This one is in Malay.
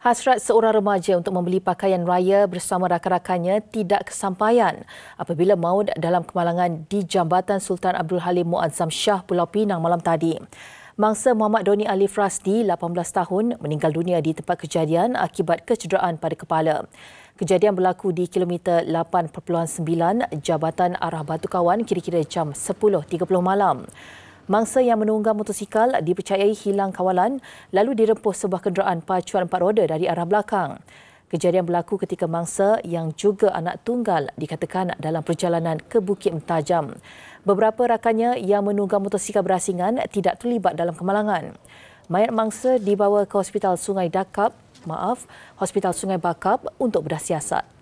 Hasrat seorang remaja untuk membeli pakaian raya bersama rakan-rakannya tidak kesampaian apabila maut dalam kemalangan di Jambatan Sultan Abdul Halim Muazzam Shah Pulau Pinang malam tadi. Mangsa Muhammad Doni Ali Frasdi, 18 tahun, meninggal dunia di tempat kejadian akibat kecederaan pada kepala. Kejadian berlaku di kilometer 8.9 Jabatan Arah Batu Kawan kira-kira jam 10.30 malam. Mangsa yang menunggang motosikal dipercayai hilang kawalan lalu dirempuh sebuah kenderaan pacuan empat roda dari arah belakang. Kejadian berlaku ketika mangsa yang juga anak tunggal dikatakan dalam perjalanan ke Bukit Mentajam. Beberapa rakannya yang menunggang motosikal berasingan tidak terlibat dalam kemalangan. Mayat mangsa dibawa ke Hospital Sungai Dakap, maaf, Hospital Sungai Bakap untuk bedah